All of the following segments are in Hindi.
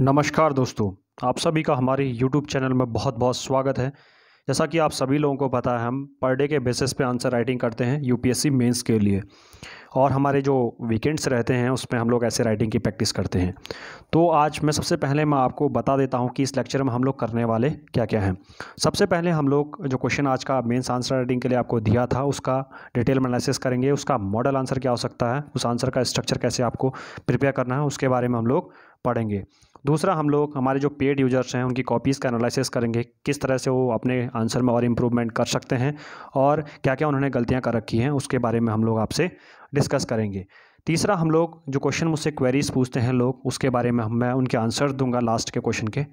नमस्कार दोस्तों आप सभी का हमारे यूट्यूब चैनल में बहुत बहुत स्वागत है जैसा कि आप सभी लोगों को पता है हम पर डे के बेसिस पे आंसर राइटिंग करते हैं यू पी मेंस के लिए और हमारे जो वीकेंड्स रहते हैं उसमें हम लोग ऐसे राइटिंग की प्रैक्टिस करते हैं तो आज मैं सबसे पहले मैं आपको बता देता हूँ कि इस लेक्चर में हम लोग करने वाले क्या क्या हैं सबसे पहले हम लोग जो क्वेश्चन आज का मेन्स आंसर राइटिंग के लिए आपको दिया था उसका डिटेल में एनालिसिस करेंगे उसका मॉडल आंसर क्या हो सकता है उस आंसर का स्ट्रक्चर कैसे आपको प्रिपेयर करना है उसके बारे में हम लोग पढ़ेंगे दूसरा हम लोग हमारे जो पेड यूजर्स हैं उनकी कॉपीज़ का एनालिसिस करेंगे किस तरह से वो अपने आंसर में और इम्प्रूवमेंट कर सकते हैं और क्या क्या उन्होंने गलतियाँ कर रखी हैं उसके बारे में हम लोग आपसे डिस्कस करेंगे तीसरा हम लोग जो क्वेश्चन मुझसे क्वेरीज पूछते हैं लोग उसके बारे में मैं उनके आंसर दूंगा लास्ट के क्वेश्चन के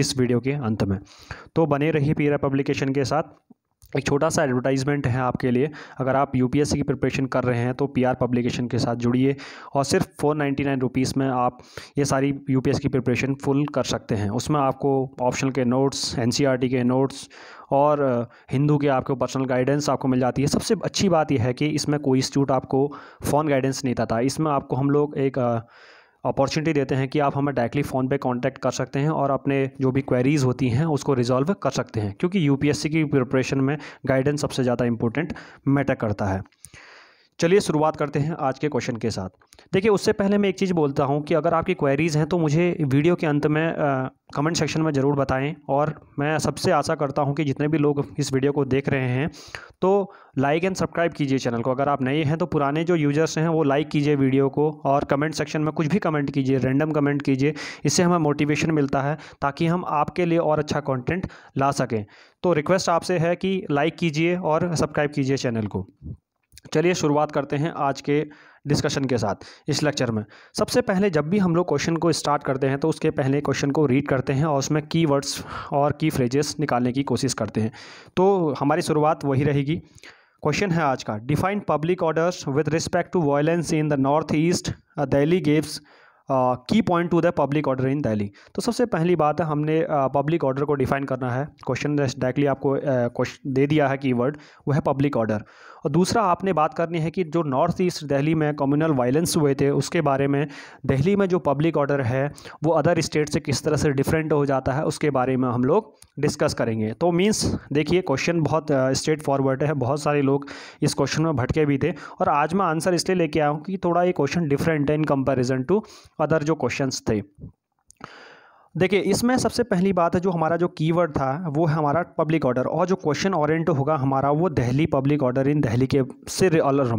इस वीडियो के अंत में तो बने रही पीरा पब्लिकेशन के साथ एक छोटा सा एडवर्टाइजमेंट है आपके लिए अगर आप यूपीएससी की प्रिपरेशन कर रहे हैं तो पीआर पब्लिकेशन के साथ जुड़िए और सिर्फ फोर नाइन्टी नाइन रुपीज़ में आप ये सारी यूपीएससी की प्रिपरेशन फुल कर सकते हैं उसमें आपको ऑप्शनल के नोट्स एनसीईआरटी e के नोट्स और हिंदू uh, के आपको पर्सनल गाइडेंस आपको मिल जाती है सबसे अच्छी बात यह है कि इसमें कोई इंस्टीट्यूट आपको फ़ोन गाइडेंस नहीं देता इसमें आपको हम लोग एक uh, अपॉर्चुनिटी देते हैं कि आप हमें डायरेक्टली फ़ोन पे कांटेक्ट कर सकते हैं और अपने जो भी क्वेरीज़ होती हैं उसको रिजॉल्व कर सकते हैं क्योंकि यूपीएससी की प्रिपरेशन में गाइडेंस सबसे ज़्यादा इंपॉर्टेंट मैटर करता है चलिए शुरुआत करते हैं आज के क्वेश्चन के साथ देखिए उससे पहले मैं एक चीज़ बोलता हूँ कि अगर आपकी क्वेरीज़ हैं तो मुझे वीडियो के अंत में आ, कमेंट सेक्शन में ज़रूर बताएं और मैं सबसे आशा करता हूँ कि जितने भी लोग इस वीडियो को देख रहे हैं तो लाइक एंड सब्सक्राइब कीजिए चैनल को अगर आप नए हैं तो पुराने जो यूज़र्स हैं वो लाइक कीजिए वीडियो को और कमेंट सेक्शन में कुछ भी कमेंट कीजिए रैंडम कमेंट कीजिए इससे हमें मोटिवेशन मिलता है ताकि हम आपके लिए और अच्छा कॉन्टेंट ला सकें तो रिक्वेस्ट आपसे है कि लाइक कीजिए और सब्सक्राइब कीजिए चैनल को चलिए शुरुआत करते हैं आज के डिस्कशन के साथ इस लेक्चर में सबसे पहले जब भी हम लोग क्वेश्चन को स्टार्ट करते हैं तो उसके पहले क्वेश्चन को रीड करते हैं और उसमें की वर्ड्स और की फ्रेजेस निकालने की कोशिश करते हैं तो हमारी शुरुआत वही रहेगी क्वेश्चन है आज का define public orders with respect to violence in the north east Delhi gives की point to the public order in Delhi तो सबसे पहली बात है हमने पब्लिक ऑर्डर को डिफाइन करना है क्वेश्चन डायरेक्टली आपको क्वेश्चन दे दिया है कीवर्ड वो है पब्लिक ऑर्डर और दूसरा आपने बात करनी है कि जो नॉर्थ ईस्ट दिल्ली में कम्युनल वायलेंस हुए थे उसके बारे में दिल्ली में जो पब्लिक ऑर्डर है वो अदर स्टेट से किस तरह से डिफरेंट हो जाता है उसके बारे में हम लोग डिस्कस करेंगे तो मीन्स देखिए क्वेश्चन बहुत स्ट्रेट फॉरवर्ड है बहुत सारे लोग इस क्वेश्चन में भटके भी थे और आज मैं आंसर इसलिए लेके आया हूँ कि थोड़ा ये क्वेश्चन डिफरेंट है इन कंपेरिजन टू अदर जो क्वेश्चंस थे देखिए इसमें सबसे पहली बात है जो हमारा जो कीवर्ड था वो है हमारा पब्लिक ऑर्डर और जो क्वेश्चन ऑरेंट होगा हमारा वो दहली पब्लिक ऑर्डर इन दहली के से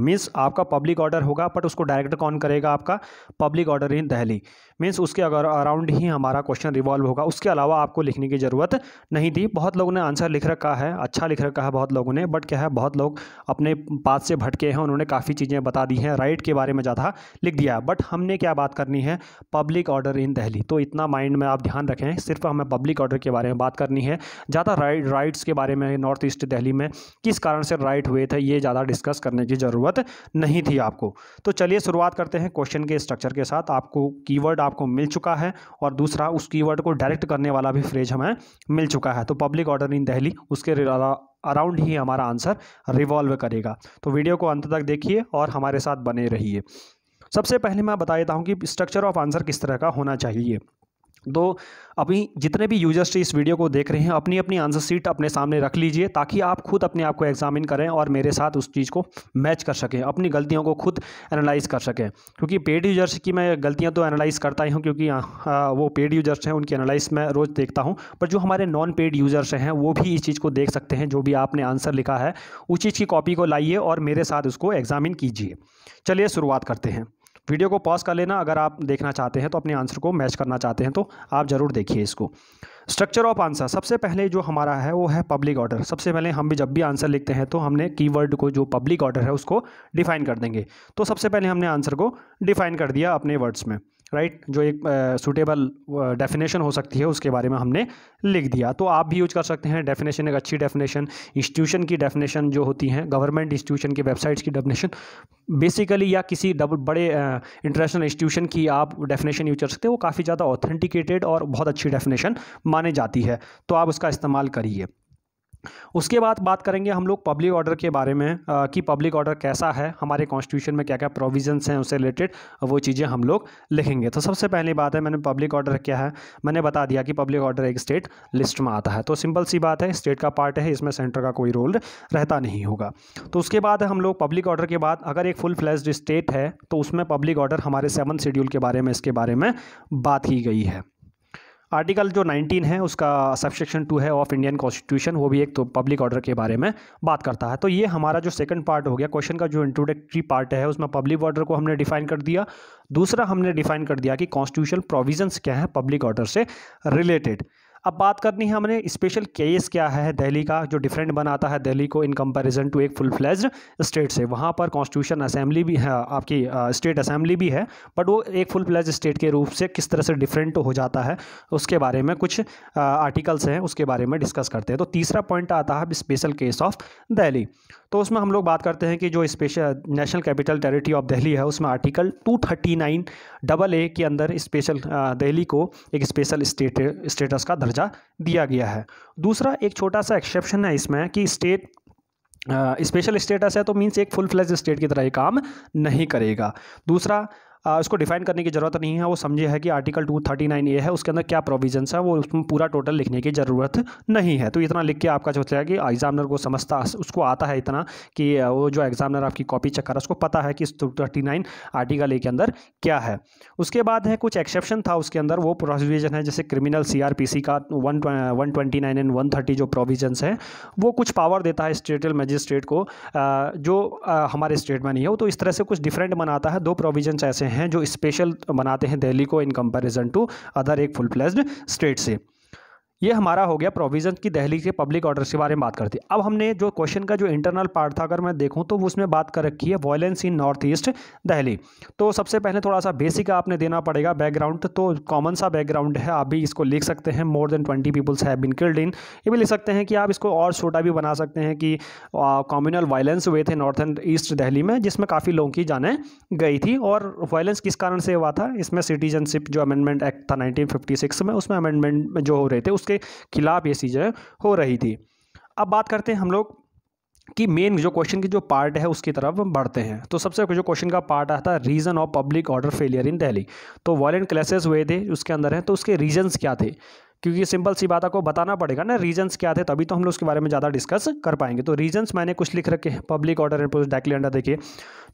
मीन्स आपका पब्लिक ऑर्डर होगा बट उसको डायरेक्ट कौन करेगा आपका पब्लिक ऑर्डर इन दहली मीन्स उसके अगर अराउंड ही हमारा क्वेश्चन रिवॉल्व होगा उसके अलावा आपको लिखने की ज़रूरत नहीं थी बहुत लोगों ने आंसर लिख रखा है अच्छा लिख रखा है बहुत लोगों ने बट क्या है बहुत लोग अपने पास से भटके हैं उन्होंने काफ़ी चीज़ें बता दी हैं राइट के बारे में ज़्यादा लिख दिया बट हमने क्या बात करनी है पब्लिक ऑर्डर इन दहली तो इतना माइंड में आप आप ध्यान रखें सिर्फ हमें पब्लिक ऑर्डर के बारे में बात करनी है ज़्यादा राइट राइट्स के बारे में नॉर्थ ईस्ट दिल्ली में किस कारण से राइट हुए थे ये ज़्यादा डिस्कस करने की ज़रूरत नहीं थी आपको तो चलिए शुरुआत करते हैं क्वेश्चन के स्ट्रक्चर के साथ आपको की आपको मिल चुका है और दूसरा उस की को डायरेक्ट करने वाला भी फ्रेज हमें मिल चुका है तो पब्लिक ऑर्डर इन दहली उसके अराउंड ही हमारा आंसर रिवॉल्व करेगा तो वीडियो को अंत तक देखिए और हमारे साथ बने रहिए सबसे पहले मैं बता देता हूँ कि स्ट्रक्चर ऑफ आंसर किस तरह का होना चाहिए तो अभी जितने भी यूजर्स इस वीडियो को देख रहे हैं अपनी अपनी आंसर सीट अपने सामने रख लीजिए ताकि आप खुद अपने आप को एग्जामिन करें और मेरे साथ उस चीज़ को मैच कर सकें अपनी गलतियों को खुद एनालाइज कर सकें क्योंकि पेड यूजर्स की मैं गलतियां तो एनालाइज करता ही हूं क्योंकि आ, वो पेड यूजर्स हैं उनकी एनालाइज मैं रोज़ देखता हूँ पर जो हमारे नॉन पेड यूजर्स हैं वो भी इस चीज़ को देख सकते हैं जो भी आपने आंसर लिखा है उस चीज़ की कॉपी को लाइए और मेरे साथ उसको एग्जामिन कीजिए चलिए शुरुआत करते हैं वीडियो को पॉज कर लेना अगर आप देखना चाहते हैं तो अपने आंसर को मैच करना चाहते हैं तो आप ज़रूर देखिए इसको स्ट्रक्चर ऑफ आंसर सबसे पहले जो हमारा है वो है पब्लिक ऑर्डर सबसे पहले हम भी जब भी आंसर लिखते हैं तो हमने कीवर्ड को जो पब्लिक ऑर्डर है उसको डिफाइन कर देंगे तो सबसे पहले हमने आंसर को डिफाइन कर दिया अपने वर्ड्स में राइट right? जो एक सूटेबल डेफिनेशन हो सकती है उसके बारे में हमने लिख दिया तो आप भी यूज कर सकते हैं डेफिनेशन एक अच्छी डेफिनेशन इंस्टीट्यूशन की डेफिनेशन जो होती हैं गवर्नमेंट इंस्टीट्यूशन की वेबसाइट्स की डेफिनेशन बेसिकली या किसी डबल बड़े इंटरनेशनल इंस्टीट्यूशन की आप डेफिनेशन यूज कर सकते हैं वो काफ़ी ज़्यादा ऑथेंटिकेटेड और बहुत अच्छी डेफिनेशन मानी जाती है तो आप उसका इस्तेमाल करिए उसके बाद बात करेंगे हम लोग पब्लिक ऑर्डर के बारे में आ, कि पब्लिक ऑर्डर कैसा है हमारे कॉन्स्टिट्यूशन में क्या क्या प्रोविजंस हैं उससे रिलेटेड वो चीज़ें हम लोग लिखेंगे तो सबसे पहली बात है मैंने पब्लिक ऑर्डर क्या है मैंने बता दिया कि पब्लिक ऑर्डर एक स्टेट लिस्ट में आता है तो सिंपल सी बात है स्टेट का पार्ट है इसमें सेंटर का कोई रोल रहता नहीं होगा तो उसके बाद हम लोग पब्लिक ऑर्डर के बाद अगर एक फुल फ्लैज स्टेट है तो उसमें पब्लिक ऑर्डर हमारे सेवन शेड्यूल के बारे में इसके बारे में बात की गई है आर्टिकल जो 19 है उसका सबसेक्शन टू है ऑफ इंडियन कॉन्स्टिट्यूशन वो भी एक तो पब्लिक ऑर्डर के बारे में बात करता है तो ये हमारा जो सेकंड पार्ट हो गया क्वेश्चन का जो इंट्रोडक्टरी पार्ट है उसमें पब्लिक ऑर्डर को हमने डिफाइन कर दिया दूसरा हमने डिफाइन कर दिया कि कॉन्स्टिट्यूशन प्रोविजन क्या है पब्लिक ऑर्डर से रिलेटेड अब बात करनी है हमने स्पेशल केस क्या है दिल्ली का जो डिफरेंट बनाता है दिल्ली को इन कंपैरिजन टू एक फुल फ्लैज स्टेट से वहाँ पर कॉन्स्टिट्यूशन असेंबली भी है आपकी स्टेट असेंबली भी है बट वो एक फुल फ्लेज स्टेट के रूप से किस तरह से डिफरेंट हो जाता है उसके बारे में कुछ आर्टिकल्स हैं उसके बारे में डिस्कस करते हैं तो तीसरा पॉइंट आता है स्पेशल केस ऑफ दिल्ली तो उसमें हम लोग बात करते हैं कि जो special national capital territory of Delhi है उसमें article two thirty nine double A के अंदर स्पेशल दिल्ली को एक स्पेशल स्टेट स्टेटस का दर्जा दिया गया है दूसरा एक छोटा सा एक्सेप्शन है इसमें कि स्टेट स्पेशल स्टेटस है तो मीन्स एक फुल फ्लैज स्टेट की तरह ये काम नहीं करेगा दूसरा इसको डिफाइन करने की ज़रूरत नहीं है वो समझे है कि article two thirty nine A है उसके अंदर क्या प्रोविजंस है वो उसमें पूरा टोटल लिखने की ज़रूरत नहीं है तो इतना लिख के आपका जो है कि एग्जामिनर को समझता उसको आता है इतना कि वो जो एग्जामिनर आपकी कॉपी चेक कर उसको पता है कि इस थर्टी नाइन आर्टिकल ए के अंदर क्या है उसके बाद है कुछ एक्सेप्शन था उसके अंदर वो प्रोविजन है जैसे criminal C R P C का one one twenty nine and one thirty जो प्रोविजन्स है वो कुछ पावर देता है स्टेटल मजिस्ट्रेट को जो हमारे स्टेट में नहीं हो तो इस तरह से कुछ डिफरेंट बनाता है दो प्रोविजन्स ऐसे हैं जो स्पेशल बनाते हैं दिल्ली को इन कंपैरिजन टू अदर एक फुल फ्लेज्ड स्टेट से ये हमारा हो गया प्रोविजन की दहली के पब्लिक ऑर्डर के बारे में बात करती अब हमने जो क्वेश्चन का जो इंटरनल पार्ट था अगर मैं देखूँ तो उसमें बात कर रखी है वॉयलेंस इन नॉर्थ ईस्ट दहली तो सबसे पहले थोड़ा सा बेसिक आपने देना पड़ेगा बैकग्राउंड तो कॉमन सा बैकग्राउंड है आप भी इसको लिख सकते हैं more than twenty peoples have been killed in ये भी लिख सकते हैं कि आप इसको और छोटा भी बना सकते हैं कि कॉम्यूनल वायलेंस हुए थे नॉर्थ एंड ईस्ट दहली में जिसमें काफ़ी लोगों की जानें गई थी और वायलेंस किस कारण से हुआ था इसमें सिटीजनशिप जो अमेंडमेंट एक्ट था नाइनटीन में उसमें अमेंडमेंट जो हो रहे थे उस उसके खिलाफ ये चीज़ें हो रही थी अब बात करते हैं हम लोग कि मेन जो क्वेश्चन की जो पार्ट है उसकी तरफ बढ़ते हैं तो सबसे जो क्वेश्चन का पार्ट आता है reason of public order failure in Delhi तो वॉलेंट क्लासेस हुए थे उसके अंदर हैं तो उसके रीजंस क्या थे क्योंकि सिंपल सी बात आपको बताना पड़ेगा ना रीजंस क्या थे तभी तो हम लोग उसके बारे में ज़्यादा डिस्कस कर पाएंगे तो रीजंस मैंने कुछ लिख रखे हैं public order and directly under देखिए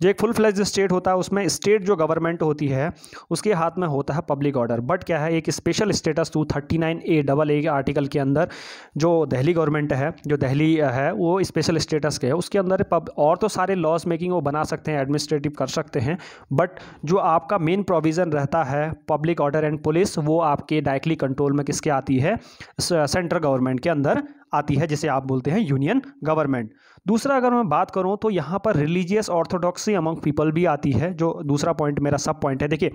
जो एक फुल फ्लैज स्टेट होता है उसमें स्टेट जो गवर्नमेंट होती है उसके हाथ में होता है पब्लिक ऑर्डर बट क्या है एक special status two thirty nine A double A के आर्टिकल के अंदर जो दहली गवर्नमेंट है जो दहली है वो स्पेशल स्टेटस के है उसके अंदर पब और तो सारे लॉस मेकिंग वो बना सकते हैं एडमिनिस्ट्रेटिव कर सकते हैं बट जो आपका मेन प्रोविज़न रहता है पब्लिक ऑर्डर एंड पुलिस वो आपके डायरेक्टली कंट्रोल में किसके आती है सेंट्रल गवर्नमेंट के अंदर आती है जिसे आप बोलते हैं यूनियन गवर्नमेंट दूसरा अगर मैं बात करूँ तो यहाँ पर रिलीजियस ऑर्थोडॉक्सी अमंग पीपल भी आती है जो दूसरा पॉइंट मेरा सब पॉइंट है देखिए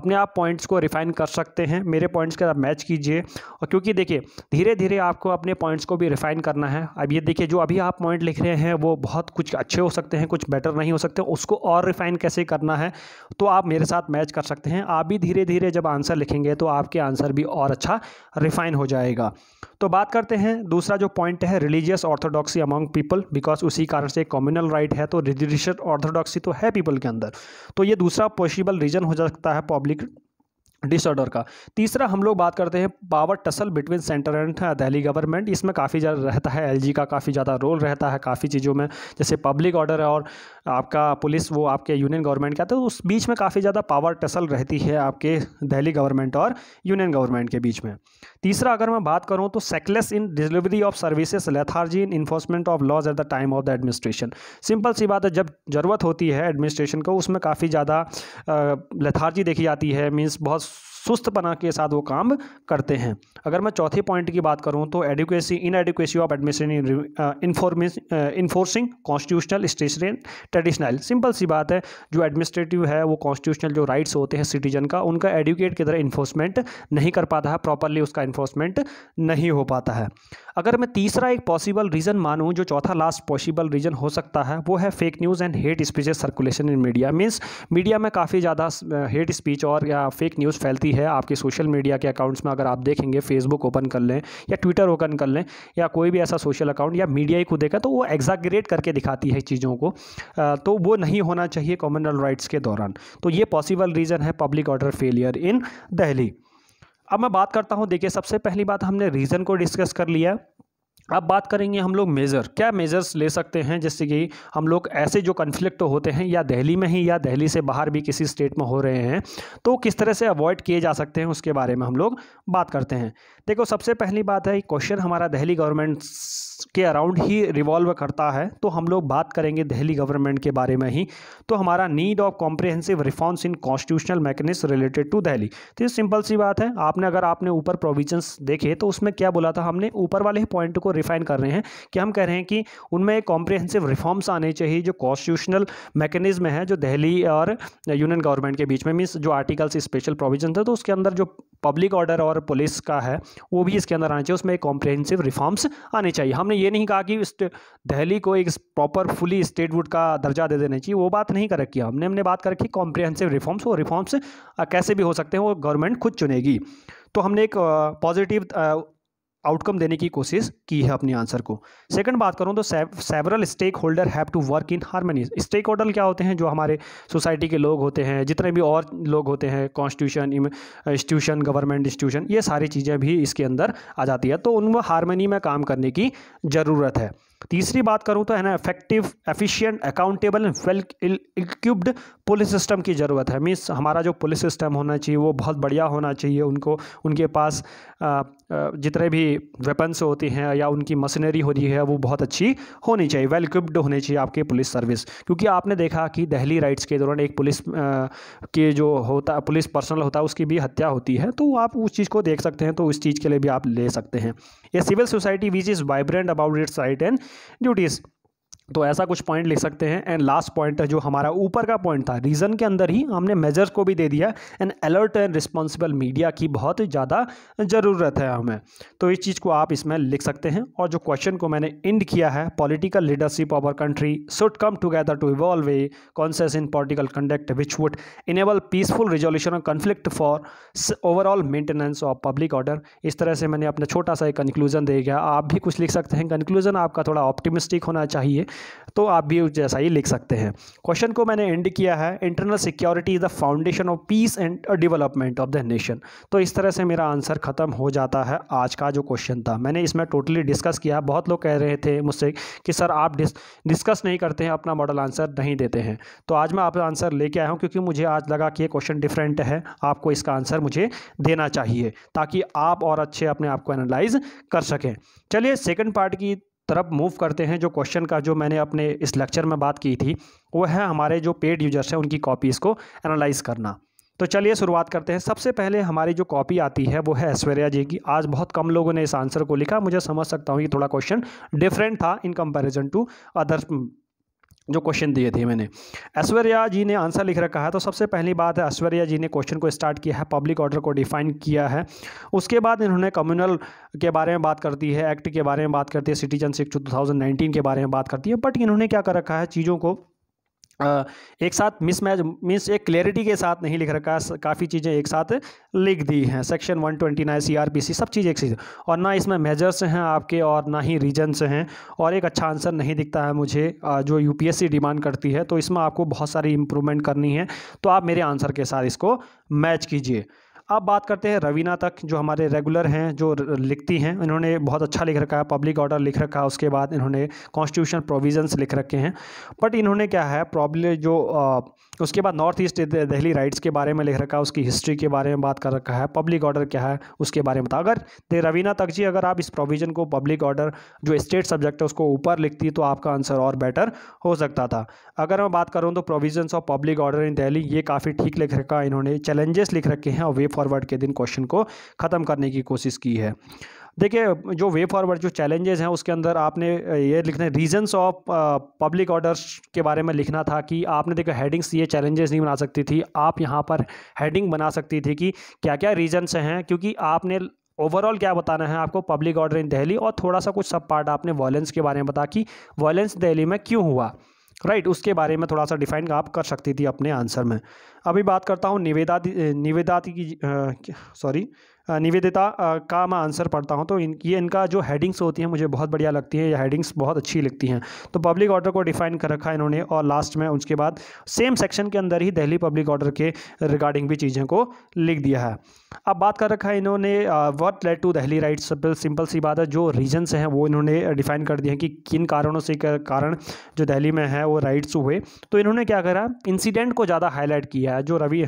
अपने आप पॉइंट्स को रिफाइन कर सकते हैं मेरे पॉइंट्स के साथ मैच कीजिए और क्योंकि देखिए धीरे धीरे आपको अपने पॉइंट्स को भी रिफाइन करना है अब ये देखिए जो अभी आप पॉइंट लिख रहे हैं वो बहुत कुछ अच्छे हो सकते हैं कुछ बेटर नहीं हो सकते उसको और रिफाइन कैसे करना है तो आप मेरे साथ मैच कर सकते हैं आप भी धीरे धीरे जब आंसर लिखेंगे तो आपके आंसर भी और अच्छा रिफाइन हो जाएगा तो बात करते हैं दूसरा जो पॉइंट है religious orthodoxy among people because उसी कारण से कॉम्यूनल राइट है तो रिलीजियस ऑर्थोडॉक्सी तो है पीपल के अंदर तो ये दूसरा पॉसिबल रीजन हो सकता है पब्लिक डिसऑर्डर का तीसरा हम लोग बात करते हैं power tussle between centre and Delhi government इसमें काफ़ी ज़्यादा रहता है एलजी का काफ़ी ज़्यादा रोल रहता है काफ़ी चीज़ों में जैसे पब्लिक ऑर्डर है और आपका पुलिस वो आपके यूनियन गवर्नमेंट का तो उस बीच में काफ़ी ज़्यादा पावर टसल रहती है आपके दिल्ली गवर्नमेंट और यूनियन गवर्नमेंट के बीच में तीसरा अगर मैं बात करूँ तो slackness in delivery of services lethargy in enforcement of laws at the time of the administration simple सी बात है जब ज़रूरत होती है एडमिनिस्ट्रेशन को उसमें काफ़ी ज़्यादा लेथार्जी देखी जाती है मीन्स बहुत सुस्तपना के साथ वो काम करते हैं अगर मैं चौथे पॉइंट की बात करूँ तो adequacy in adequacy of admission enforcing constitutional station traditional simple सी बात है जो एडमिनिस्ट्रेटिव है वो कॉन्स्टिट्यूशनल जो राइट्स होते हैं सिटीजन का उनका एडुकेट की तरह इन्फोर्समेंट नहीं कर पाता है प्रॉपरली उसका इन्फोर्समेंट नहीं हो पाता है अगर मैं तीसरा एक पॉसिबल रीज़न मानूँ जो चौथा लास्ट पॉसिबल रीज़न हो सकता है वो है fake news and hate speeches circulation in media means media में काफ़ी ज़्यादा हेट स्पीच और या फेक न्यूज़ फैलती है आपके सोशल मीडिया के अकाउंट्स में अगर आप देखेंगे फेसबुक ओपन कर लें या ट्विटर ओपन कर लें या कोई भी ऐसा सोशल अकाउंट या मीडिया ही को देखा तो वो एग्जाग्रेट करके दिखाती है चीज़ों को तो वो नहीं होना चाहिए कॉमनल राइट्स के दौरान तो ये पॉसिबल रीज़न है public order failure in Delhi अब मैं बात करता हूँ देखिए सबसे पहली बात हमने रीज़न को डिस्कस कर लिया अब बात करेंगे हम लोग मेज़र क्या मेज़र्स ले सकते हैं जैसे कि हम लोग ऐसे जो कन्फ्लिक्ट होते हैं या दिल्ली में ही या दिल्ली से बाहर भी किसी स्टेट में हो रहे हैं तो किस तरह से अवॉइड किए जा सकते हैं उसके बारे में हम लोग बात करते हैं देखो सबसे पहली बात है क्वेश्चन हमारा दिल्ली गवर्नमेंट के अराउंड ही रिवॉल्व करता है तो हम लोग बात करेंगे दिल्ली गवर्नमेंट के बारे में ही तो हमारा need of comprehensive reforms in constitutional mechanism related to Delhi तो ये सिंपल सी बात है आपने अगर आपने ऊपर प्रोविजंस देखे तो उसमें क्या बोला था हमने ऊपर वाले पॉइंट को रिफाइन कर रहे हैं कि हम कह रहे हैं कि उनमें एक कॉम्प्रिहेंसिव रिफॉर्म्स आने चाहिए जो कॉन्स्टिट्यूशनल मैकेनिज्म है जो दिल्ली और यूनियन गवर्नमेंट के बीच में मीन्स जो आर्टिकल्स स्पेशल प्रोविजन था तो उसके अंदर जो पब्लिक ऑर्डर और पुलिस का है वो भी इसके अंदर आना चाहिए उसमें एक कॉम्प्रिहेंसिव रिफॉर्म्स आने चाहिए हमने ये नहीं कहा कि दिल्ली को एक प्रॉपर फुली स्टेटवुड का दर्जा दे देना चाहिए वो बात नहीं कर रखी हमने हमने बात कर रखी कॉम्प्रिहेंसिव रिफॉर्म्स वो रिफॉर्म्स कैसे भी हो सकते हैं वो गवर्नमेंट खुद चुनेगी तो हमने एक पॉजिटिव आउटकम देने की कोशिश की है अपने आंसर को सेकंड बात करूँ तो several stakeholder have to work in harmony stakeholder क्या होते हैं जो हमारे सोसाइटी के लोग होते हैं जितने भी और लोग होते हैं कॉन्स्टिट्यूशन इंस्टीट्यूशन गवर्नमेंट इंस्टीट्यूशन ये सारी चीज़ें भी इसके अंदर आ जाती है तो उन हारमोनी में काम करने की ज़रूरत है तीसरी बात करूँ तो है ना effective efficient accountable and well equipped police system की ज़रूरत है मीन्स हमारा जो पुलिस सिस्टम होना चाहिए वो बहुत बढ़िया होना चाहिए उनको उनके पास जितने भी वेपन्स होती हैं या उनकी मशीनरी होती है वो बहुत अच्छी होनी चाहिए वेल इक्विप्ड होनी चाहिए आपकी पुलिस सर्विस क्योंकि आपने देखा कि दहली राइट्स के दौरान एक पुलिस के जो होता पुलिस पर्सनल होता है उसकी भी हत्या होती है तो आप उस चीज़ को देख सकते हैं तो उस चीज़ के लिए भी आप ले सकते हैं ये civil society which is vibrant about its right and duties तो ऐसा कुछ पॉइंट ले सकते हैं एंड लास्ट पॉइंट है जो हमारा ऊपर का पॉइंट था रीज़न के अंदर ही हमने मेजर्स को भी दे दिया and alert and responsible media की बहुत ज़्यादा ज़रूरत है हमें तो इस चीज़ को आप इसमें लिख सकते हैं और जो क्वेश्चन को मैंने इंड किया है political leadership of our country should come together to evolve a consensus in political conduct which would enable peaceful resolution of conflict for overall maintenance of public order इस तरह से मैंने अपना छोटा सा एक कंक्लूजन दे गया आप भी कुछ लिख सकते हैं कंक्लूजन आपका थोड़ा ऑप्टिमिस्टिक होना चाहिए तो आप भी जैसा ही लिख सकते हैं क्वेश्चन को मैंने एंड किया है internal security is the foundation of peace and development of the nation तो इस तरह से मेरा आंसर ख़त्म हो जाता है आज का जो क्वेश्चन था मैंने इसमें टोटली डिस्कस किया बहुत लोग कह रहे थे मुझसे कि सर आप डिस, डिस्कस नहीं करते हैं अपना मॉडल आंसर नहीं देते हैं तो आज मैं आप आंसर लेके आया हूँ क्योंकि मुझे आज लगा कि ये क्वेश्चन डिफरेंट है आपको इसका आंसर मुझे देना चाहिए ताकि आप और अच्छे अपने आप को एनालाइज कर सकें चलिए सेकेंड पार्ट की तरफ मूव करते हैं जो क्वेश्चन का जो मैंने अपने इस लेक्चर में बात की थी वो है हमारे जो पेड यूजर्स हैं उनकी कॉपीज़ को एनालाइज़ करना तो चलिए शुरुआत करते हैं सबसे पहले हमारी जो कॉपी आती है वो है ऐश्वर्या जी की आज बहुत कम लोगों ने इस आंसर को लिखा मुझे समझ सकता हूँ कि थोड़ा क्वेश्चन डिफरेंट था इन कंपैरिजन टू अदर जो क्वेश्चन दिए थे मैंने ऐश्वर्या जी ने आंसर लिख रखा है तो सबसे पहली बात है ऐश्वर्या जी ने क्वेश्चन को स्टार्ट किया है पब्लिक ऑर्डर को डिफाइन किया है उसके बाद इन्होंने कम्युनल के बारे में बात करती है एक्ट के बारे में बात करती है सिटीजनशिप टू थाउजेंड नाइनटीन के बारे में बात करती है बट इन्होंने क्या कर रखा है चीज़ों को एक साथ मिसमैच मीन्स एक क्लैरिटी के साथ नहीं लिख रखा काफ़ी चीज़ें एक साथ लिख दी हैं सेक्शन 129 ट्वेंटी सब चीज़ एक चीज़ और ना इसमें मेजर्स हैं आपके और ना ही रीजन्स हैं और एक अच्छा आंसर नहीं दिखता है मुझे जो यूपीएससी डिमांड करती है तो इसमें आपको बहुत सारी इंप्रूवमेंट करनी है तो आप मेरे आंसर के साथ इसको मैच कीजिए अब बात करते हैं रवीना तक जो हमारे रेगुलर हैं जो लिखती हैं इन्होंने बहुत अच्छा लिख रखा है पब्लिक ऑर्डर लिख रखा है उसके बाद इन्होंने कॉन्स्टिट्यूशन प्रोविजंस लिख रखे हैं बट इन्होंने क्या है प्रॉब्लम जो आ, उसके बाद नॉर्थ ईस्ट दिल्ली राइट्स के बारे में लिख रखा है उसकी हिस्ट्री के बारे में बात कर रखा है पब्लिक ऑर्डर क्या है उसके बारे में बताओ अगर दे रवीना तक जी अगर आप इस प्रोविज़न को पब्लिक ऑर्डर जो स्टेट सब्जेक्ट है उसको ऊपर लिखती तो आपका आंसर और बेटर हो सकता था अगर मैं बात करूँ तो provisions of public order in Delhi ये काफ़ी ठीक लिख रखा इन्होंने चैलेंजेस लिख रखे हैं और वे फॉरवर्ड के दिन क्वेश्चन को ख़त्म करने की कोशिश की है देखिए जो वे फॉरवर्ड जो चैलेंजेस हैं उसके अंदर आपने ये लिखना रीजन्स ऑफ पब्लिक ऑर्डर्स के बारे में लिखना था कि आपने देखा हेडिंग्स ये चैलेंजेस नहीं बना सकती थी आप यहाँ पर हेडिंग बना सकती थी कि क्या क्या रीजन्स हैं क्योंकि आपने ओवरऑल क्या बताना है आपको पब्लिक ऑर्डर इन दहली और थोड़ा सा कुछ सब पार्ट आपने वायलेंस के बारे में बता कि वायलेंस दहली में क्यों हुआ राइट right, उसके बारे में थोड़ा सा डिफाइन आप कर सकती थी अपने आंसर में अभी बात करता हूँ निवेदा निवेदाति की सॉरी निवेदिता का मैं आंसर पढ़ता हूँ तो इन ये इनका जो हेडिंग्स होती हैं मुझे बहुत बढ़िया लगती है ये हेडिंग्स बहुत अच्छी लगती हैं तो पब्लिक ऑर्डर को डिफाइन कर रखा है इन्होंने और लास्ट में उसके बाद सेम सेक्शन के अंदर ही दिल्ली पब्लिक ऑर्डर के रिगार्डिंग भी चीज़ों को लिख दिया है अब बात कर रखा है इन्होंने what led to Delhi riot simple सी बात है जो रीजन्स हैं वो इन्होंने डिफाइन कर दिए हैं कि किन कारणों से कारण जो दहली में है वो राइट्स हुए तो इन्होंने क्या करा इंसिडेंट को ज़्यादा हाईलाइट किया गया है जो रवि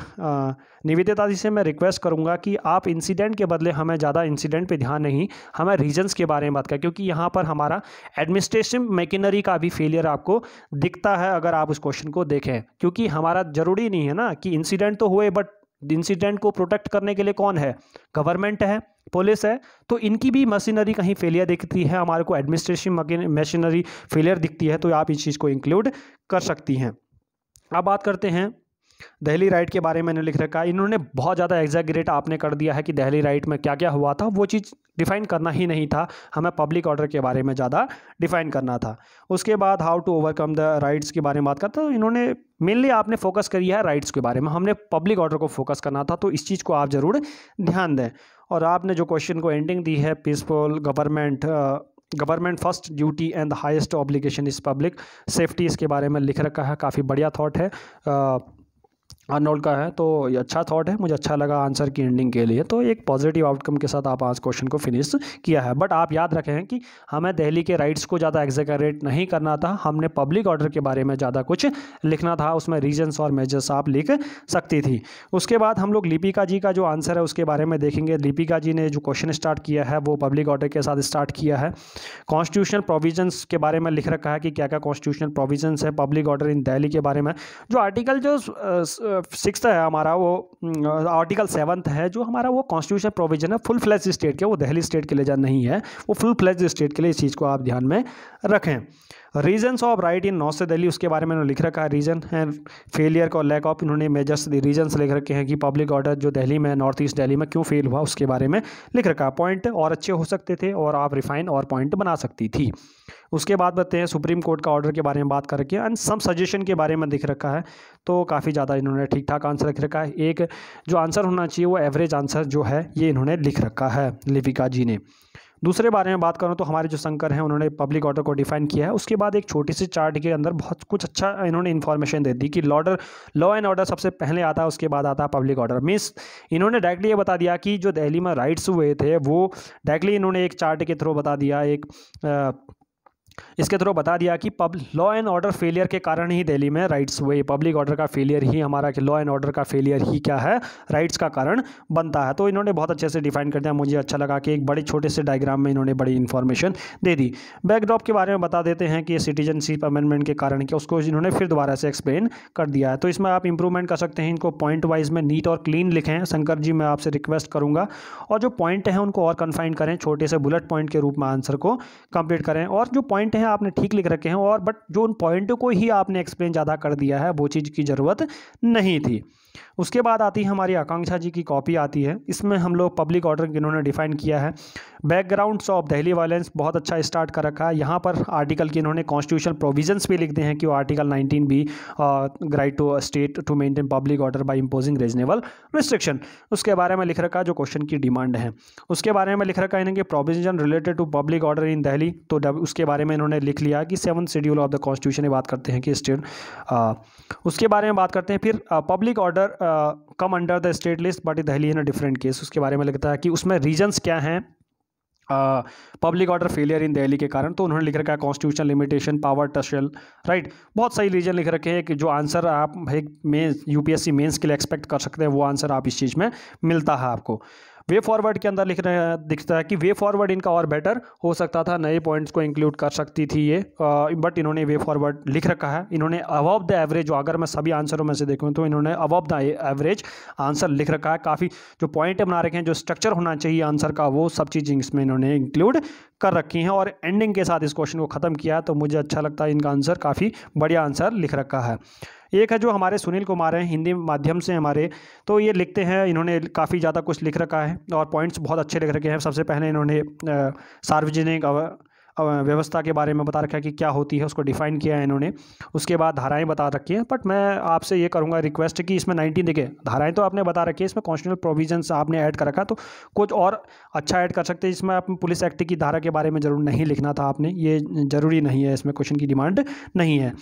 निवेदिता जी से मैं रिक्वेस्ट करूंगा कि आप इंसिडेंट के बदले हमें ज़्यादा इंसिडेंट पे ध्यान नहीं हमें रीजंस के बारे में बात करें क्योंकि यहाँ पर हमारा एडमिनिस्ट्रेशन मैकेनरी का भी फेलियर आपको दिखता है अगर आप उस क्वेश्चन को देखें क्योंकि हमारा ज़रूरी नहीं है ना कि इंसिडेंट तो हुए बट इंसिडेंट को प्रोटेक्ट करने के लिए कौन है गवर्नमेंट है पुलिस है तो इनकी भी मशीनरी कहीं फेलियर दिखती है हमारे को एडमिनिस्ट्रेशन मशीनरी फेलियर दिखती है तो आप इस चीज़ को इंक्लूड कर सकती हैं अब बात करते हैं दहली राइट के बारे में मैंने लिख रखा है इन्होंने बहुत ज़्यादा एग्जैगरेट आपने कर दिया है कि दहली राइट में क्या क्या हुआ था वो चीज़ डिफाइन करना ही नहीं था हमें पब्लिक ऑर्डर के बारे में ज़्यादा डिफाइन करना था उसके बाद how to overcome the riots के बारे में बात करता तो इन्होंने मेनली आपने फोकस करी है राइट्स के बारे में हमने पब्लिक ऑर्डर को फोकस करना था तो इस चीज़ को आप ज़रूर ध्यान दें और आपने जो क्वेश्चन को एंडिंग दी है peaceful government government first duty and the highest obligation is public safety इसके बारे में लिख रखा है काफ़ी बढ़िया थाट है uh, अर्नोल्ड का है तो ये अच्छा थॉट है मुझे अच्छा लगा आंसर की एंडिंग के लिए तो एक पॉजिटिव आउटकम के साथ आप आज क्वेश्चन को फिनिश किया है बट आप याद रखें कि हमें दिल्ली के राइट्स को ज़्यादा एग्जेकरेट नहीं करना था हमने पब्लिक ऑर्डर के बारे में ज़्यादा कुछ लिखना था उसमें रीजन्स और मेजर्स आप लिख सकती थी उसके बाद हम लोग लिपिका जी का जो आंसर है उसके बारे में देखेंगे लिपिका जी ने जो क्वेश्चन स्टार्ट किया है वो पब्लिक ऑर्डर के साथ स्टार्ट किया है कॉन्स्टिट्यूशनल प्रोविजन्स के बारे में लिख रखा है कि क्या क्या कॉन्स्टिट्यूशनल प्रोविजन्स है पब्लिक ऑर्डर इन दिल्ली के बारे में जो आर्टिकल जो सिक्स है हमारा वो आर्टिकल सेवन्थ है जो हमारा वो कॉन्स्टिट्यूशन प्रोविजन है फुल फ्लैज स्टेट के वो दहली स्टेट के लिए जा नहीं है वो फुल फ्लैज स्टेट के लिए इस चीज़ को आप ध्यान में रखें reasons of riot in north से दिल्ली उसके बारे में लिख रखा है रीज़न है फेलियर का लैक ऑफ इन्होंने मेजर्स रीजन्स लिख रखे हैं कि पब्लिक ऑर्डर जो दिल्ली में नॉर्थ ईस्ट दिल्ली में क्यों फेल हुआ उसके बारे में लिख रखा है पॉइंट और अच्छे हो सकते थे और आप रिफाइन और पॉइंट बना सकती थी उसके बाद बताते हैं सुप्रीम कोर्ट का ऑर्डर के बारे में बात करके एंड सम सजेशन के बारे में दिख रखा है तो काफ़ी ज़्यादा इन्होंने ठीक ठाक आंसर लिख रखा है एक जो आंसर होना चाहिए वो एवरेज आंसर जो है ये इन्होंने लिख रखा है लिपिका जी ने दूसरे बारे में बात करूँ तो हमारे जो शंकर हैं उन्होंने पब्लिक ऑर्डर को डिफाइन किया है उसके बाद एक छोटी सी चार्ट के अंदर बहुत कुछ अच्छा इन्होंने इन्फॉर्मेशन दे दी कि लॉर्डर लॉ एंड ऑर्डर सबसे पहले आता है उसके बाद आता है पब्लिक ऑर्डर मीन्स इन्होंने डायरेक्टली ये बता दिया कि जो दहली में राइट्स हुए थे वो डायरेक्टली इन्होंने एक चार्ट के थ्रू बता दिया एक आ, इसके थ्रू बता दिया कि पब लॉ एंड ऑर्डर फेलियर के कारण ही दिल्ली में राइट्स हुए पब्लिक ऑर्डर का फेलियर ही हमारा लॉ एंड ऑर्डर का फेलियर ही क्या है राइट्स का कारण बनता है तो इन्होंने बहुत अच्छे से डिफाइन कर दिया मुझे अच्छा लगा कि एक बड़े छोटे से डायग्राम में इन्होंने बड़ी इन्फॉर्मेशन दे दी बैकड्रॉप के बारे में बता देते हैं कि सिटीजनशिप अमेंडमेंट के कारण क्या उसको इन्होंने फिर दोबारा से एक्सप्लेन कर दिया है तो इसमें आप इंप्रूवमेंट कर सकते हैं इनको पॉइंट वाइज में नीट और क्लीन लिखें शंकर जी मैं आपसे रिक्वेस्ट करूँगा और जो पॉइंट हैं उनको और कन्फाइन करें छोटे से बुलेट पॉइंट के रूप में आंसर को कंप्लीट करें और जो पॉइंट पॉइंट हैं आपने ठीक लिख रखे हैं और बट जो उन पॉइंट को ही आपने एक्सप्लेन ज़्यादा कर दिया है वो चीज़ की ज़रूरत नहीं थी उसके बाद आती है हमारी आकांक्षा जी की कॉपी आती है इसमें हम लोग पब्लिक ऑर्डर इन्होंने डिफाइन किया है बैकग्राउंड्स ऑफ दहली वायलेंस बहुत अच्छा स्टार्ट कर रखा है यहाँ पर आर्टिकल की इन्होंने कॉन्स्टिट्यूशन प्रोविजंस भी लिखते हैं कि वो article nineteen B right to state to maintain public order by imposing reasonable restriction उसके बारे में लिख रखा है जो क्वेश्चन की डिमांड है उसके बारे में लिख रखा इन्होंने provision related to public order in Delhi तो उसके बारे में इन्होंने लिख लिया कि seven schedule of the constitution बात करते हैं कि स्टेट उसके बारे में बात करते हैं फिर public order come under the state list but in Delhi in a different case उसके बारे में लगता है कि उसमें रीजन्स क्या हैं public order failure in Delhi के कारण तो उन्होंने लिख रखा है constitution limitation power tussle riot बहुत सही रीजन लिख रखे हैं कि जो आंसर आप एक एस यूपीएससी मेन्स के लिए एक्सपेक्ट कर सकते हैं वो आंसर आप इस चीज़ में मिलता है आपको वे फॉरवर्ड के अंदर लिख रहे दिखता है कि वे फॉरवर्ड इनका और बेटर हो सकता था नए पॉइंट्स को इंक्लूड कर सकती थी ये बट इन्होंने वे फॉरवर्ड लिख रखा है इन्होंने अबव द एवरेज अगर मैं सभी आंसरों में से देखूँ तो इन्होंने अबव द एवरेज आंसर लिख रखा है काफ़ी जो पॉइंट बना रखे हैं जो स्ट्रक्चर होना चाहिए आंसर का वो सब चीज़ें इसमें इन्होंने इंक्लूड कर रखी हैं और एंडिंग के साथ इस क्वेश्चन को ख़त्म किया तो मुझे अच्छा लगता है इनका आंसर काफ़ी बढ़िया आंसर लिख रखा है एक है जो हमारे सुनील कुमार हैं हिंदी माध्यम से हमारे तो ये लिखते हैं इन्होंने काफ़ी ज़्यादा कुछ लिख रखा है और पॉइंट्स बहुत अच्छे लिख रखे हैं सबसे पहले इन्होंने सार्वजनिक व्यवस्था के बारे में बता रखा है कि क्या होती है उसको डिफाइन किया है इन्होंने उसके बाद धाराएं बता रखी हैं बट मैं आपसे ये करूँगा रिक्वेस्ट कि इसमें नाइनटीन देखे धाराएं तो आपने बता रखी है इसमें कॉन्स्टिट्यूशनल प्रोविजंस आपने ऐड कर रखा तो कुछ और अच्छा ऐड कर सकते हैं इसमें आप पुलिस एक्ट की धारा के बारे में ज़रूर नहीं लिखना था आपने ये ज़रूरी नहीं है इसमें क्वेश्चन की डिमांड नहीं है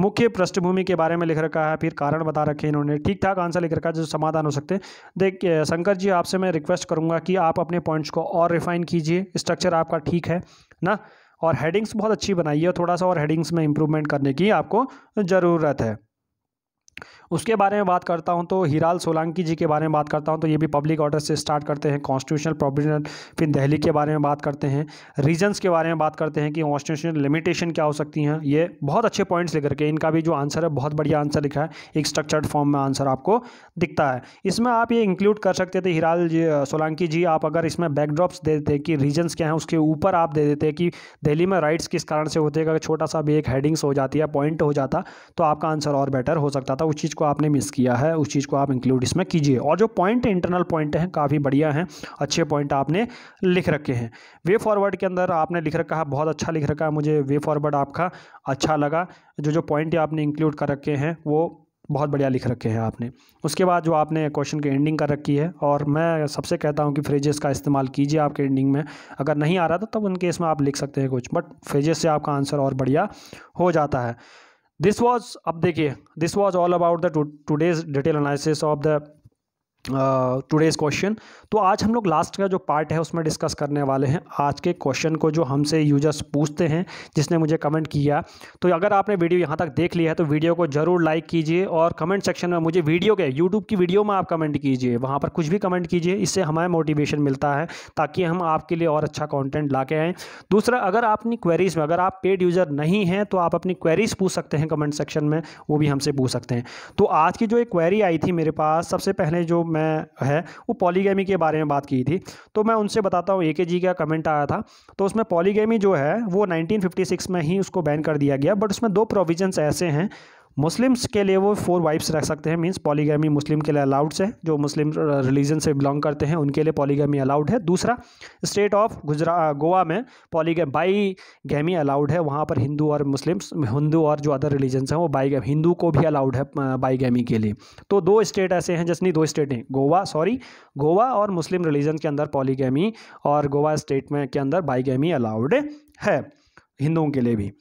मुख्य पृष्ठभूमि के बारे में लिख रखा है फिर कारण बता रखे इन्होंने ठीक ठाक आंसर लिख रखा है जो समाधान हो सकते हैं देखिए शंकर जी आपसे मैं रिक्वेस्ट करूँगा कि आप अपने पॉइंट्स को और रिफाइन कीजिए स्ट्रक्चर आपका ठीक है ना और हेडिंग्स बहुत अच्छी बनाइए थोड़ा सा और हेडिंग्स में इंप्रूवमेंट करने की आपको ज़रूरत है उसके बारे में बात करता हूं तो हिराल सोलंकी जी के बारे में बात करता हूं तो ये भी पब्लिक ऑर्डर से स्टार्ट करते हैं कॉन्स्टिट्यूशनल प्रोविजन फिर दहली के बारे में बात करते हैं रीजन्स के बारे में बात करते हैं कि कॉन्स्टिट्यूशनल लिमिटेशन क्या हो सकती हैं ये बहुत अच्छे पॉइंट्स लेकर के इनका भी जो आंसर है बहुत बढ़िया आंसर लिखा है एक स्ट्रक्चर्ड फॉर्म में आंसर आपको दिखता है इसमें आप ये इंक्लूड कर सकते थे हिराल जी सोलंकी जी आप अगर इसमें बैकड्रॉप्स दे देते कि रीजन्स क्या हैं उसके ऊपर आप दे देते कि दिल्ली में राइट्स किस कारण से होते हैं अगर छोटा सा भी एक हेडिंग्स हो जाती है पॉइंट हो जाता तो आपका आंसर और बेटर हो सकता था था उस चीज़ को आपने मिस किया है उस चीज़ को आप इंक्लूड इसमें कीजिए और जो पॉइंट इंटरनल पॉइंट हैं काफ़ी बढ़िया हैं अच्छे पॉइंट आपने लिख रखे हैं वे फॉरवर्ड के अंदर आपने लिख रखा है बहुत अच्छा लिख रखा है मुझे वे फॉरवर्ड आपका अच्छा लगा जो जो पॉइंट आपने इंक्लूड कर रखे हैं वो बहुत बढ़िया लिख रखे हैं आपने उसके बाद जो आपने क्वेश्चन की एंडिंग कर रखी है और मैं सबसे कहता हूँ कि फ्रेजेस का इस्तेमाल कीजिए आपके एंडिंग में अगर नहीं आ रहा था तो तब उनके इसमें आप लिख सकते हैं कुछ बट फ्रेजेस से आपका आंसर और बढ़िया हो जाता है this was up dekhiye this was all about the to, today's detailed analysis of the today's question तो आज हम लोग लास्ट का जो पार्ट है उसमें डिस्कस करने वाले हैं आज के क्वेश्चन को जो हमसे यूजर्स पूछते हैं जिसने मुझे कमेंट किया तो अगर आपने वीडियो यहाँ तक देख लिया है तो वीडियो को ज़रूर लाइक कीजिए और कमेंट सेक्शन में मुझे वीडियो के यूट्यूब की वीडियो में आप कमेंट कीजिए वहाँ पर कुछ भी कमेंट कीजिए इससे हमें मोटिवेशन मिलता है ताकि हम आपके लिए और अच्छा कॉन्टेंट ला के आएँ दूसरा अगर आप अपनी क्वेरीज़ में अगर आप पेड यूज़र नहीं हैं तो आप अपनी क्वेरीज़ पूछ सकते हैं कमेंट सेक्शन में वो भी हमसे पूछ सकते हैं तो आज की जो एक क्वेरी आई थी मेरे पास सबसे पहले जो मैं है वो पॉलीगेमी के बारे में बात की थी तो मैं उनसे बताता हूँ ए के जी का कमेंट आया था तो उसमें पॉलीगेमी जो है वो 1956 में ही उसको बैन कर दिया गया बट उसमें दो प्रोविजंस ऐसे हैं मुस्लिम्स के लिए वो फोर वाइफ्स रख सकते हैं मीन्स पॉलीगामी मुस्लिम के लिए अलाउड्स है जो मुस्लिम रिलीजन uh, से बिलोंग करते हैं उनके लिए पॉलीगैमी अलाउड है दूसरा state of Gujarat uh, Goa में पॉलीगे बाई गैमी अलाउड है वहाँ पर हिंदू और मुस्लिम्स हिंदू और जो अदर रिलीजन्स हैं वो बाई हिंदू को भी अलाउड है बाई uh, गैमी के लिए तो दो स्टेट ऐसे हैं जैसे दो स्टेट हैं गोवा सॉरी गोवा और मुस्लिम रिलीजन के अंदर पॉलीगैमी और गोवा स्टेट में के अंदर बाई गैमी अलाउड है हिंदुओं के लिए भी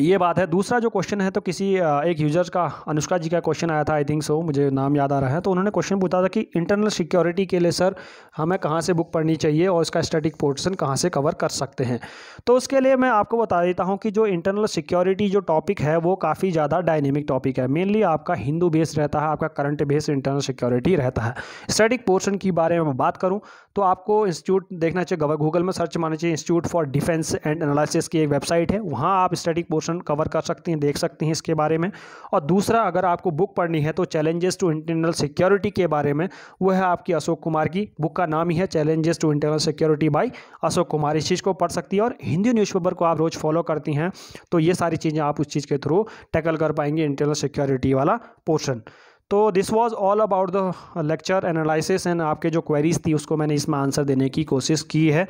ये बात है दूसरा जो क्वेश्चन है तो किसी एक यूजर का अनुष्का जी का क्वेश्चन आया था आई थिंक सो मुझे नाम याद आ रहा है तो उन्होंने क्वेश्चन पूछा था कि इंटरनल सिक्योरिटी के लिए सर हमें कहाँ से बुक पढ़नी चाहिए और इसका स्टैटिक पोर्शन कहाँ से कवर कर सकते हैं तो उसके लिए मैं आपको बता देता हूँ कि जो इंटरनल सिक्योरिटी जो टॉपिक है वो काफ़ी ज़्यादा डायनेमिक टॉपिक है मेनली आपका हिंदू बेस रहता है आपका करंट बेस इंटरनल सिक्योरिटी रहता है स्टैटिक पोर्सन के बारे में बात करूँ तो आपको इंस्टीट्यूट देखना चाहिए गूगल में सर्च मारना चाहिए institute for defence and analysis की एक वेबसाइट है वहाँ आप स्टडी पोर्शन कवर कर सकते हैं देख सकते हैं इसके बारे में और दूसरा अगर आपको बुक पढ़नी है तो चैलेंजेस टू इंटरनल सिक्योरिटी के बारे में वो है आपकी अशोक कुमार की बुक का नाम ही है challenges to internal security by Ashok Kumar इस चीज़ को पढ़ सकती है और हिंदी न्यूज़पेपर को आप रोज़ फॉलो करती हैं तो ये सारी चीज़ें आप उस चीज़ के थ्रू टैकल कर पाएंगे इंटरनल सिक्योरिटी वाला पोर्शन तो this was all about the lecture analysis and आपके जो क्वेरीज थी उसको मैंने इसमें आंसर देने की कोशिश की है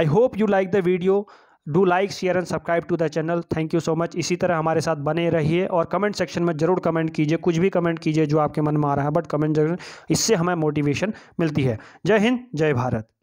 I hope you like the video do like share and subscribe to the channel thank you so much इसी तरह हमारे साथ बने रहिए और कमेंट सेक्शन में ज़रूर कमेंट कीजिए कुछ भी कमेंट कीजिए जो आपके मन में आ रहा है बट कमेंट जरूर इससे हमें मोटिवेशन मिलती है जय हिंद जय भारत